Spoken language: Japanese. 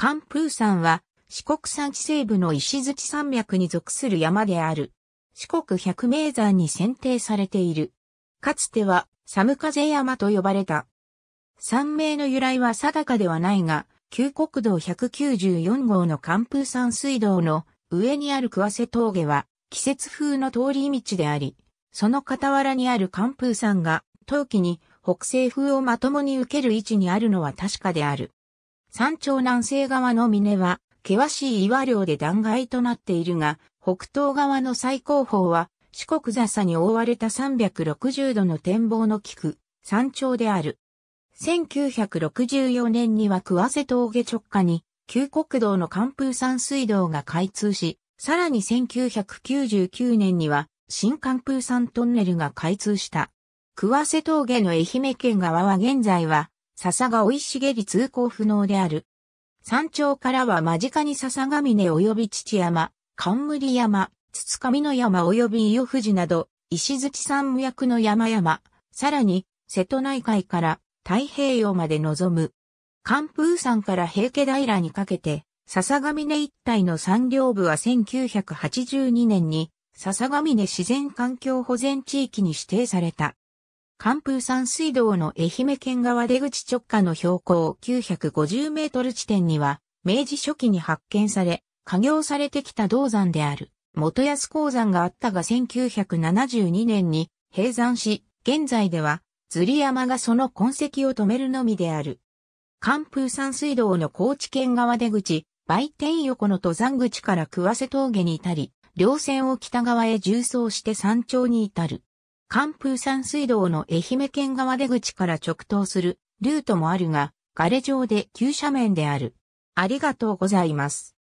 関風山は四国山地西部の石槌山脈に属する山である。四国百名山に選定されている。かつては寒風山と呼ばれた。山名の由来は定かではないが、旧国道194号の関風山水道の上にある桑瀬峠は季節風の通り道であり、その傍らにある関風山が冬季に北西風をまともに受ける位置にあるのは確かである。山頂南西側の峰は、険しい岩稜で断崖となっているが、北東側の最高峰は、四国座差に覆われた360度の展望の菊、山頂である。1964年には桑瀬峠直下に、旧国道の寒風山水道が開通し、さらに1999年には、新寒風山トンネルが開通した。桑瀬峠の愛媛県側は現在は、笹が生い茂り通行不能である。山頂からは間近に笹ヶ峰及び父山、冠山、筒上の山及び伊予富士など、石月山無役の山々、さらに、瀬戸内海から太平洋まで望む。寒風山から平家平にかけて、笹ヶ峰一帯の山稜部は1982年に、笹ヶ峰自然環境保全地域に指定された。寒風山水道の愛媛県側出口直下の標高950メートル地点には、明治初期に発見され、加業されてきた銅山である、元安鉱山があったが1972年に閉山し、現在では、釣り山がその痕跡を止めるのみである。寒風山水道の高知県側出口、売店横の登山口から桑瀬峠に至り、稜線を北側へ縦走して山頂に至る。関風山水道の愛媛県側出口から直通するルートもあるが、ガレ状で急斜面である。ありがとうございます。